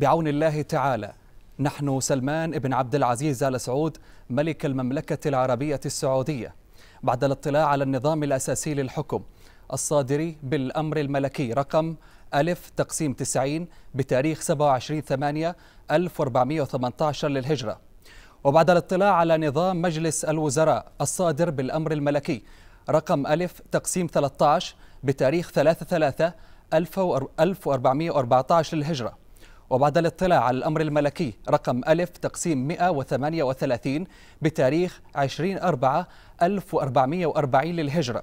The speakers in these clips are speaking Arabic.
بعون الله تعالى نحن سلمان بن عبد العزيز آل سعود ملك المملكة العربية السعودية بعد الاطلاع على النظام الأساسي للحكم الصادر بالأمر الملكي رقم ألف تقسيم 90 بتاريخ 27 8 1418 للهجرة وبعد الاطلاع على نظام مجلس الوزراء الصادر بالأمر الملكي رقم ألف تقسيم 13 بتاريخ 3 3 1414 للهجرة وبعد الاطلاع على الأمر الملكي رقم ألف تقسيم 138 بتاريخ 20 4 1440 للهجرة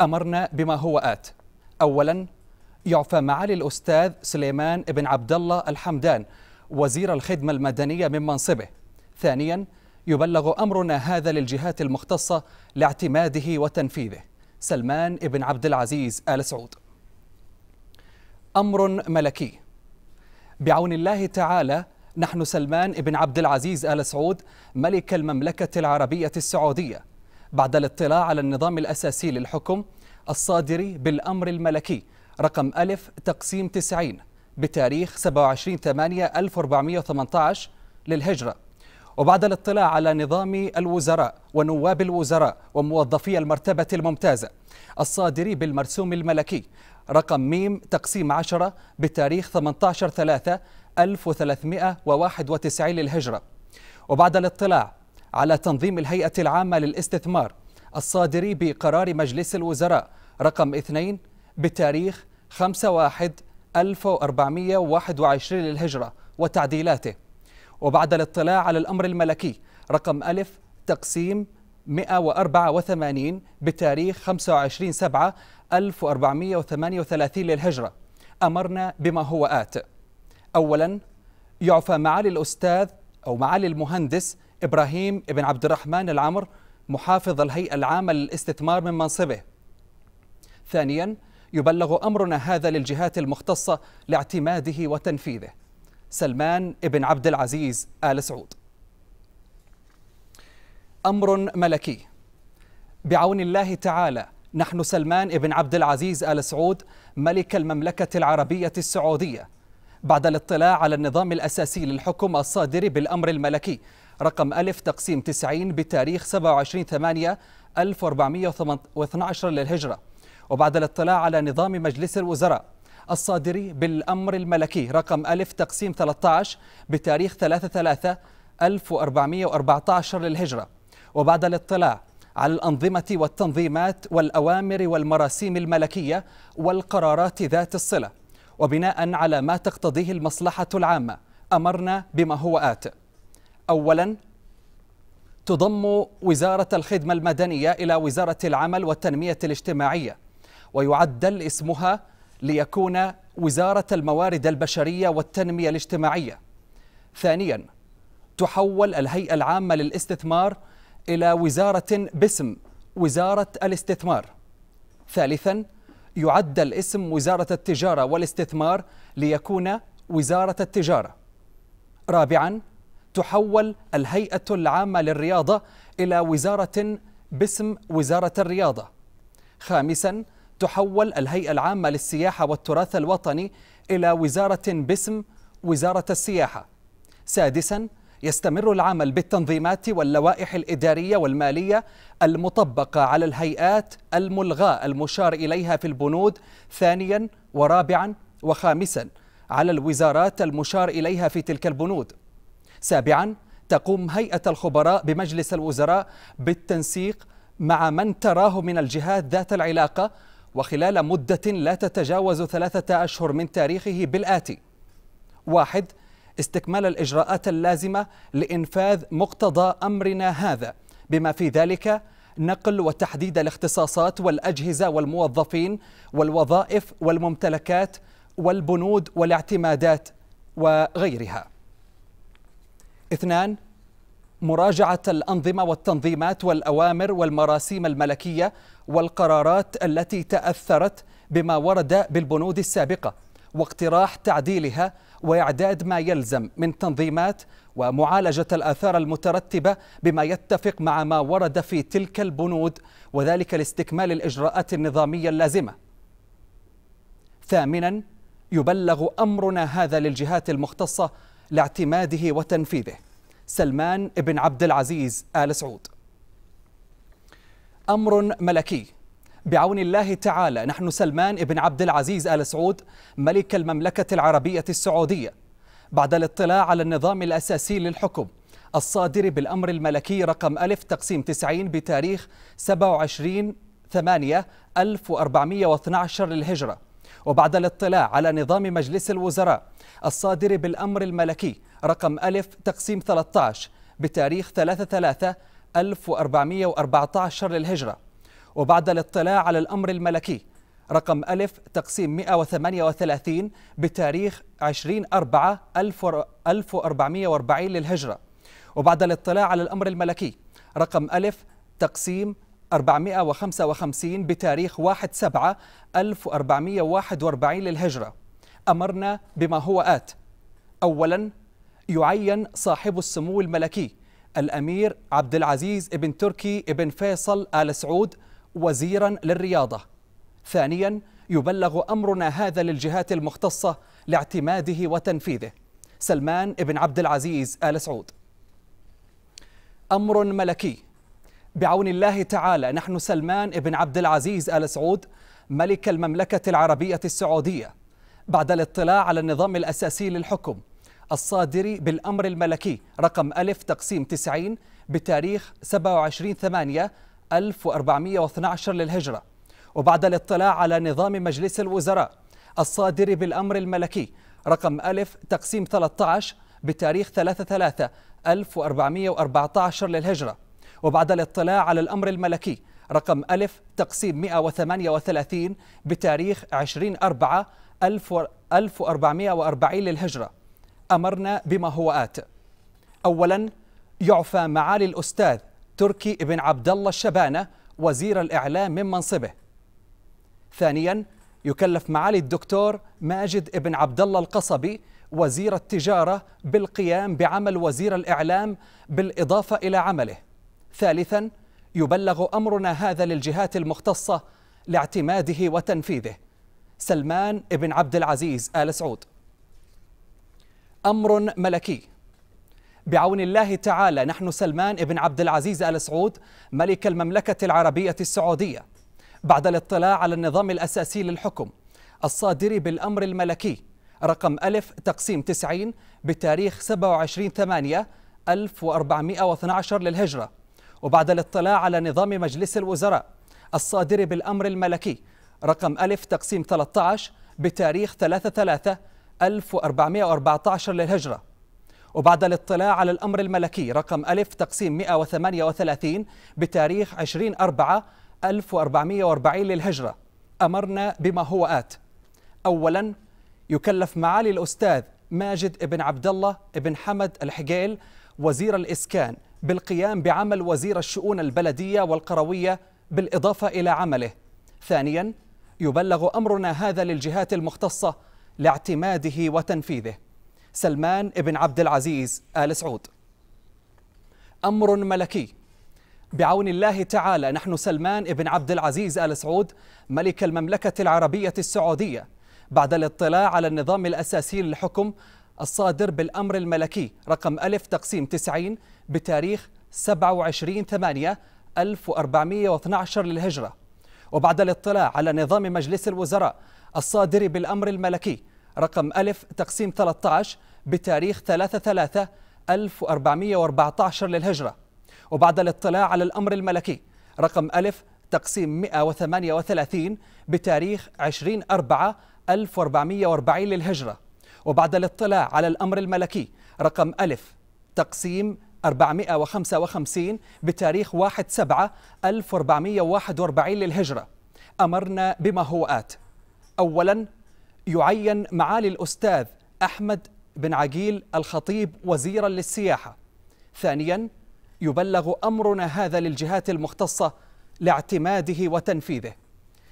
أمرنا بما هو آت أولا يعفى معالي الأستاذ سليمان بن عبد الله الحمدان وزير الخدمة المدنية من منصبه ثانيا يبلغ أمرنا هذا للجهات المختصة لاعتماده وتنفيذه سلمان بن عبد العزيز آل سعود أمر ملكي بعون الله تعالى نحن سلمان بن عبد العزيز آل سعود ملك المملكة العربية السعودية بعد الاطلاع على النظام الأساسي للحكم الصادر بالأمر الملكي رقم ألف تقسيم 90 بتاريخ 27 8 1418 للهجرة وبعد الاطلاع على نظام الوزراء ونواب الوزراء وموظفي المرتبة الممتازة الصادر بالمرسوم الملكي رقم ميم تقسيم 10 بتاريخ 18 3 1391 للهجرة وبعد الاطلاع على تنظيم الهيئة العامة للاستثمار الصادر بقرار مجلس الوزراء رقم 2 بتاريخ 5 1 1421 للهجرة وتعديلاته وبعد الاطلاع على الأمر الملكي رقم ألف تقسيم 184 بتاريخ 25 سبعة 1438 للهجرة أمرنا بما هو آت أولا يعفى معالي الأستاذ أو معالي المهندس إبراهيم بن عبد الرحمن العمر محافظ الهيئة العامة للاستثمار من منصبه ثانيا يبلغ أمرنا هذا للجهات المختصة لاعتماده وتنفيذه سلمان بن عبد العزيز آل سعود أمر ملكي بعون الله تعالى نحن سلمان بن عبد العزيز آل سعود ملك المملكة العربية السعودية بعد الاطلاع على النظام الأساسي للحكم الصادر بالأمر الملكي رقم ألف تقسيم 90 بتاريخ 27 8 1412 للهجرة وبعد الاطلاع على نظام مجلس الوزراء الصادر بالأمر الملكي رقم ألف تقسيم 13 بتاريخ 3 3 1414 للهجرة وبعد الاطلاع على الأنظمة والتنظيمات والأوامر والمراسيم الملكية والقرارات ذات الصلة وبناء على ما تقتضيه المصلحة العامة أمرنا بما هو آت أولا تضم وزارة الخدمة المدنية إلى وزارة العمل والتنمية الاجتماعية ويعدل اسمها ليكون وزارة الموارد البشرية والتنمية الاجتماعية ثانيا تحول الهيئة العامة للاستثمار إلى وزارة باسم وزارة الاستثمار ثالثا يعد الاسم وزارة التجارة والاستثمار ليكون وزارة التجارة رابعا تحول الهيئة العامة للرياضة إلى وزارة باسم وزارة الرياضة خامسا تحول الهيئة العامة للسياحة والتراث الوطني إلى وزارة باسم وزارة السياحة سادسا يستمر العمل بالتنظيمات واللوائح الإدارية والمالية المطبقة على الهيئات الملغاة المشار إليها في البنود ثانيا ورابعا وخامسا على الوزارات المشار إليها في تلك البنود سابعا تقوم هيئة الخبراء بمجلس الوزراء بالتنسيق مع من تراه من الجهات ذات العلاقة وخلال مدة لا تتجاوز ثلاثة أشهر من تاريخه بالآتي واحد استكمال الإجراءات اللازمة لإنفاذ مقتضى أمرنا هذا بما في ذلك نقل وتحديد الاختصاصات والأجهزة والموظفين والوظائف والممتلكات والبنود والاعتمادات وغيرها اثنان مراجعة الأنظمة والتنظيمات والأوامر والمراسيم الملكية والقرارات التي تأثرت بما ورد بالبنود السابقة واقتراح تعديلها وإعداد ما يلزم من تنظيمات ومعالجة الآثار المترتبة بما يتفق مع ما ورد في تلك البنود وذلك لاستكمال الإجراءات النظامية اللازمة ثامنا يبلغ أمرنا هذا للجهات المختصة لاعتماده وتنفيذه سلمان بن عبد العزيز آل سعود أمر ملكي بعون الله تعالى نحن سلمان بن عبد العزيز آل سعود ملك المملكة العربية السعودية بعد الاطلاع على النظام الأساسي للحكم الصادر بالأمر الملكي رقم ألف تقسيم 90 بتاريخ 27 8 1412 للهجرة وبعد الاطلاع على نظام مجلس الوزراء الصادر بالأمر الملكي رقم ألف تقسيم 13 بتاريخ 3 3 1414 للهجرة وبعد الاطلاع على الأمر الملكي رقم ألف تقسيم 138 بتاريخ 20 4 1440 للهجرة وبعد الاطلاع على الأمر الملكي رقم ألف تقسيم 455 بتاريخ 1 7 1441 للهجرة أمرنا بما هو آت أولا يعين صاحب السمو الملكي الأمير عبد العزيز ابن تركي ابن فيصل آل سعود وزيرا للرياضة ثانيا يبلغ أمرنا هذا للجهات المختصة لاعتماده وتنفيذه سلمان بن عبد العزيز آل سعود أمر ملكي بعون الله تعالى نحن سلمان بن عبد العزيز آل سعود ملك المملكة العربية السعودية بعد الاطلاع على النظام الأساسي للحكم الصادر بالأمر الملكي رقم ألف تقسيم 90 بتاريخ 27 ثمانية 1412 للهجرة وبعد الاطلاع على نظام مجلس الوزراء الصادر بالأمر الملكي رقم ألف تقسيم 13 بتاريخ 3/3/1414 للهجرة وبعد الاطلاع على الأمر الملكي رقم ألف تقسيم 138 بتاريخ 20/4/1440 للهجرة أمرنا بما هو آت أولا يعفى معالي الأستاذ تركي بن عبد الله الشبانة وزير الإعلام من منصبه ثانيا يكلف معالي الدكتور ماجد بن عبد الله القصبي وزير التجارة بالقيام بعمل وزير الإعلام بالإضافة إلى عمله ثالثا يبلغ أمرنا هذا للجهات المختصة لاعتماده وتنفيذه سلمان بن عبد العزيز آل سعود أمر ملكي بعون الله تعالى نحن سلمان بن عبد العزيز آل سعود ملك المملكة العربية السعودية بعد الاطلاع على النظام الأساسي للحكم الصادر بالأمر الملكي رقم ألف تقسيم 90 بتاريخ 27 8 1412 للهجرة وبعد الاطلاع على نظام مجلس الوزراء الصادر بالأمر الملكي رقم ألف تقسيم 13 بتاريخ 3 3 1414 للهجرة وبعد الاطلاع على الأمر الملكي رقم ألف تقسيم 138 بتاريخ 20 أربعة 1440 للهجرة أمرنا بما هو آت أولا يكلف معالي الأستاذ ماجد بن عبد الله بن حمد الحقيل وزير الإسكان بالقيام بعمل وزير الشؤون البلدية والقروية بالإضافة إلى عمله ثانيا يبلغ أمرنا هذا للجهات المختصة لاعتماده وتنفيذه سلمان بن عبد العزيز آل سعود أمر ملكي بعون الله تعالى نحن سلمان بن عبد العزيز آل سعود ملك المملكة العربية السعودية بعد الاطلاع على النظام الأساسي للحكم الصادر بالأمر الملكي رقم ألف تقسيم 90 بتاريخ 27 8 1412 للهجرة وبعد الاطلاع على نظام مجلس الوزراء الصادر بالأمر الملكي رقم ألف تقسيم 13 بتاريخ 3 3 1414 للهجرة وبعد الاطلاع على الأمر الملكي رقم ألف تقسيم 138 بتاريخ 20 4 1440 للهجرة وبعد الاطلاع على الأمر الملكي رقم ألف تقسيم 455 بتاريخ 1 7 1441 للهجرة أمرنا بما هو آت أولاً يعين معالي الأستاذ أحمد بن عقيل الخطيب وزيرا للسياحة ثانيا يبلغ أمرنا هذا للجهات المختصة لاعتماده وتنفيذه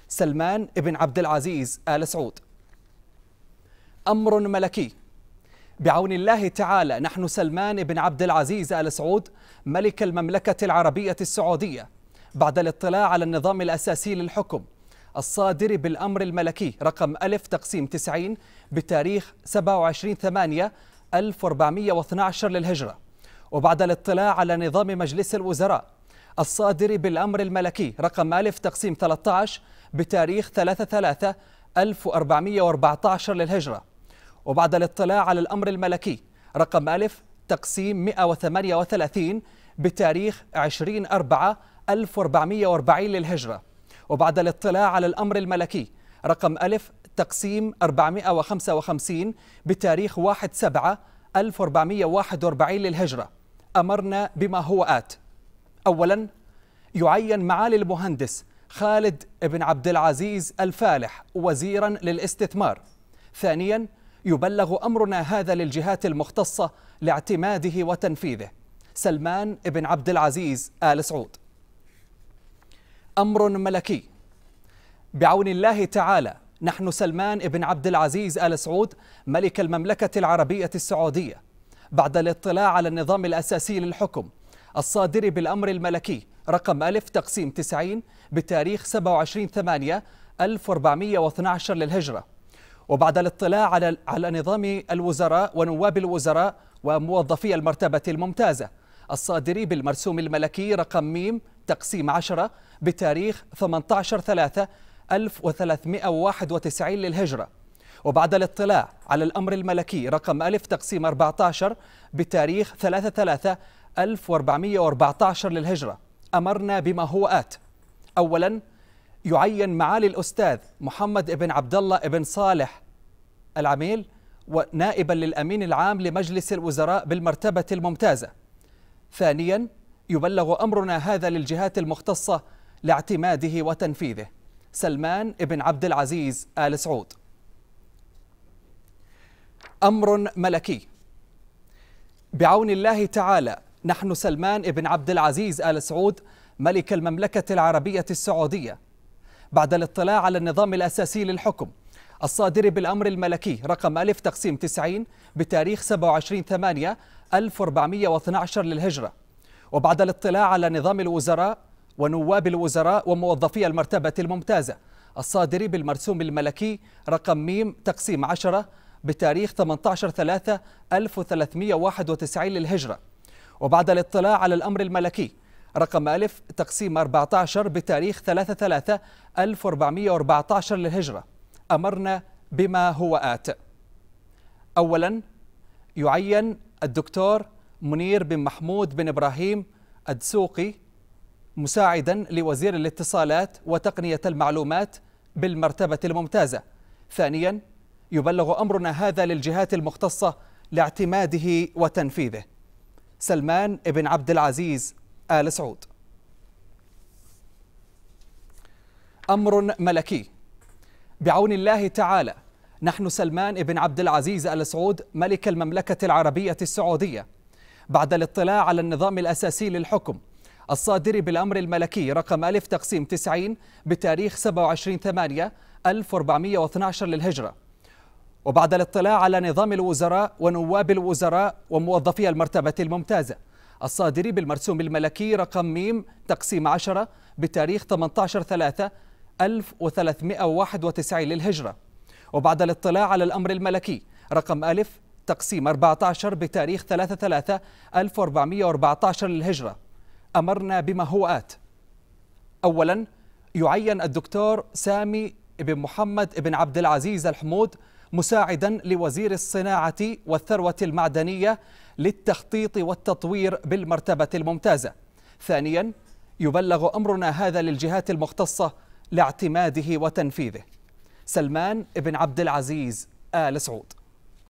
سلمان بن عبد العزيز آل سعود أمر ملكي بعون الله تعالى نحن سلمان بن عبد العزيز آل سعود ملك المملكة العربية السعودية بعد الاطلاع على النظام الأساسي للحكم الصادر بالأمر الملكي رقم ألف تقسيم 90 بتاريخ 27 8 1412 للهجرة وبعد الاطلاع على نظام مجلس الوزراء الصادر بالأمر الملكي رقم ألف تقسيم 13 بتاريخ 3 3 1414 للهجرة وبعد الاطلاع على الأمر الملكي رقم ألف تقسيم 138 بتاريخ 20 4 1440 للهجرة وبعد الاطلاع على الأمر الملكي رقم ألف تقسيم 455 بتاريخ 1 7 1441 للهجرة أمرنا بما هو آت أولا يعين معالي المهندس خالد بن عبد العزيز الفالح وزيرا للاستثمار ثانيا يبلغ أمرنا هذا للجهات المختصة لاعتماده وتنفيذه سلمان بن عبد العزيز آل سعود أمر ملكي بعون الله تعالى نحن سلمان بن عبد العزيز آل سعود ملك المملكة العربية السعودية بعد الاطلاع على النظام الأساسي للحكم الصادر بالأمر الملكي رقم ألف تقسيم 90 بتاريخ 27 8 1412 للهجرة وبعد الاطلاع على على نظام الوزراء ونواب الوزراء وموظفي المرتبة الممتازة الصادر بالمرسوم الملكي رقم ميم تقسيم 10 بتاريخ 18 3 1391 للهجرة وبعد الاطلاع على الأمر الملكي رقم ألف تقسيم 14 بتاريخ 3 3 1414 للهجرة أمرنا بما هو آت أولا يعين معالي الأستاذ محمد بن عبد الله بن صالح العميل ونائبا للأمين العام لمجلس الوزراء بالمرتبة الممتازة ثانيا يبلغ أمرنا هذا للجهات المختصة لاعتماده وتنفيذه سلمان بن عبد العزيز آل سعود أمر ملكي بعون الله تعالى نحن سلمان بن عبد العزيز آل سعود ملك المملكة العربية السعودية بعد الاطلاع على النظام الأساسي للحكم الصادر بالأمر الملكي رقم ألف تقسيم 90 بتاريخ 27 8 1412 للهجرة وبعد الاطلاع على نظام الوزراء ونواب الوزراء وموظفي المرتبة الممتازة الصادر بالمرسوم الملكي رقم ميم تقسيم 10 بتاريخ 18 3 1391 للهجرة وبعد الاطلاع على الأمر الملكي رقم ألف تقسيم 14 بتاريخ 3 3 1414 للهجرة أمرنا بما هو آت أولا يعين الدكتور منير بن محمود بن إبراهيم الدسوقي مساعدا لوزير الاتصالات وتقنية المعلومات بالمرتبة الممتازة ثانيا يبلغ أمرنا هذا للجهات المختصة لاعتماده وتنفيذه سلمان بن عبد العزيز آل سعود أمر ملكي بعون الله تعالى نحن سلمان بن عبد العزيز آل سعود ملك المملكة العربية السعودية بعد الاطلاع على النظام الأساسي للحكم الصادر بالأمر الملكي رقم ألف تقسيم 90 بتاريخ 27 8 1412 للهجرة وبعد الاطلاع على نظام الوزراء ونواب الوزراء وموظفي المرتبة الممتازة الصادر بالمرسوم الملكي رقم ميم تقسيم 10 بتاريخ 18 3 1391 للهجرة وبعد الاطلاع على الأمر الملكي رقم ألف تقسيم 14 بتاريخ 3 3 1414 للهجرة أمرنا بما هو آت أولا يعين الدكتور سامي بن محمد بن عبد العزيز الحمود مساعدا لوزير الصناعة والثروة المعدنية للتخطيط والتطوير بالمرتبة الممتازة ثانيا يبلغ أمرنا هذا للجهات المختصة لاعتماده وتنفيذه سلمان بن عبد العزيز آل سعود